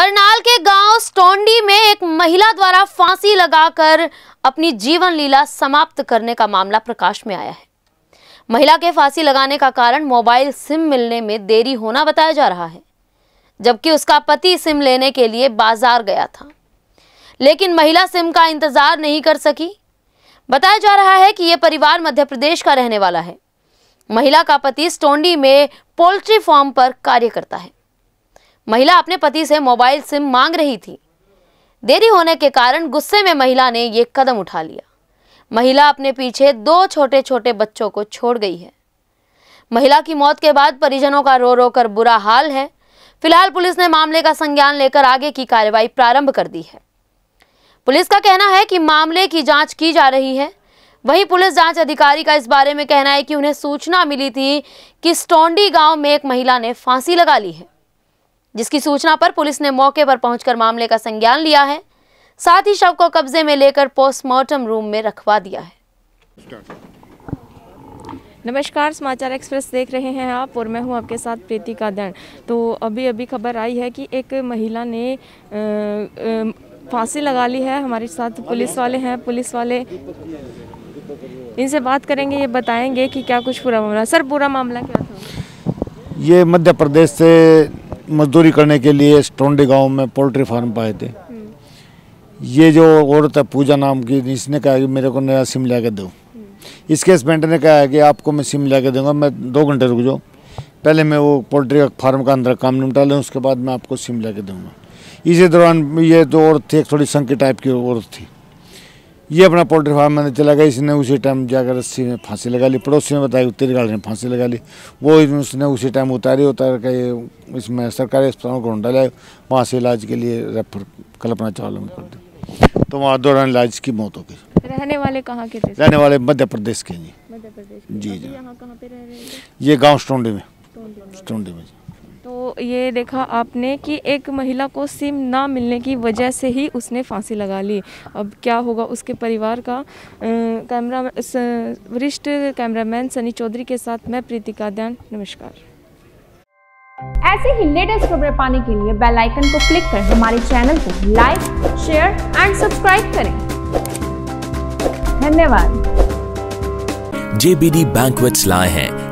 करनाल के गांव स्टोंडी में एक महिला द्वारा फांसी लगाकर अपनी जीवन लीला समाप्त करने का मामला प्रकाश में आया है महिला के फांसी लगाने का कारण मोबाइल सिम मिलने में देरी होना बताया जा रहा है जबकि उसका पति सिम लेने के लिए बाजार गया था लेकिन महिला सिम का इंतजार नहीं कर सकी बताया जा रहा है कि यह परिवार मध्य प्रदेश का रहने वाला है महिला का पति स्टोंडी में पोल्ट्री फार्म पर कार्य करता है महिला अपने पति से मोबाइल सिम मांग रही थी देरी होने के कारण गुस्से में महिला ने ये कदम उठा लिया महिला अपने पीछे दो छोटे छोटे बच्चों को छोड़ गई है महिला की मौत के बाद परिजनों का रो रो कर बुरा हाल है फिलहाल पुलिस ने मामले का संज्ञान लेकर आगे की कार्रवाई प्रारंभ कर दी है पुलिस का कहना है कि मामले की जांच की जा रही है वहीं पुलिस जांच अधिकारी का इस बारे में कहना है कि उन्हें सूचना मिली थी कि स्टोंडी गांव में एक महिला ने फांसी लगा ली है जिसकी सूचना पर पुलिस ने मौके पर पहुंचकर मामले का संज्ञान लिया है साथ ही शव को कब्जे में लेकर पोस्टमार्टम रूम में रखवा दिया है नमस्कार समाचार एक्सप्रेस देख रहे हैं आप और मैं हूं आपके साथ प्रीति कादन तो अभी अभी खबर आई है कि एक महिला ने फांसी लगा ली है हमारे साथ पुलिस वाले हैं पुलिस वाले इनसे बात करेंगे ये बताएंगे कि क्या कुछ पूरा मामला सर पूरा मामला क्या था ये मध्य प्रदेश से मजदूरी करने के लिए टोंडे गांव में पोल्ट्री फार्म पाए थे ये जो औरत है पूजा नाम की इसने कहा कि मेरे को नया सिम ला के दो इसके केस ने कहा है कि आपको मैं सिम ला के दूंगा मैं दो घंटे रुक जाओ पहले मैं वो पोल्ट्री फार्म का अंदर काम निपटा लूँ उसके बाद मैं आपको सिम ला के दूँगा इसी दौरान ये जो औरत थी एक थोड़ी संकी टाइप की औरत थी ये अपना पोल्ट्री फार्म मैंने चला गया इसने उसी टाइम जाकर रस्सी में फांसी लगा ली पड़ोसी ने बताया उत्तरी गाड़ी ने फांसी लगा ली वो उसने उसी टाइम उतारी उतार के इसमें सरकारी अस्पताल में घोंडा लाए वहाँ से इलाज के लिए रेफर कल्पना चावला में कर दिया तो वहाँ दौरान इलाज की मौत हो गई रहने वाले कहाँ के थे रहने वाले मध्य प्रदेश के जी मध्य प्रदेश जी जी ये गाँव स्टोंडी में स्टोंडी में जी तो ये देखा आपने कि एक महिला को सिम ना मिलने की वजह से ही उसने फांसी लगा ली अब क्या होगा उसके परिवार का कैमरा वरिष्ठ कैमरामैन सनी चौधरी के साथ मैं प्रीतिका दयान नमस्कार ऐसे ही लेटेस्ट खबरें पाने के लिए बेल आइकन को क्लिक कर हमारे चैनल को लाइक शेयर एंड सब्सक्राइब करें धन्यवाद जेबीडी बैंकवेट्स लाए हैं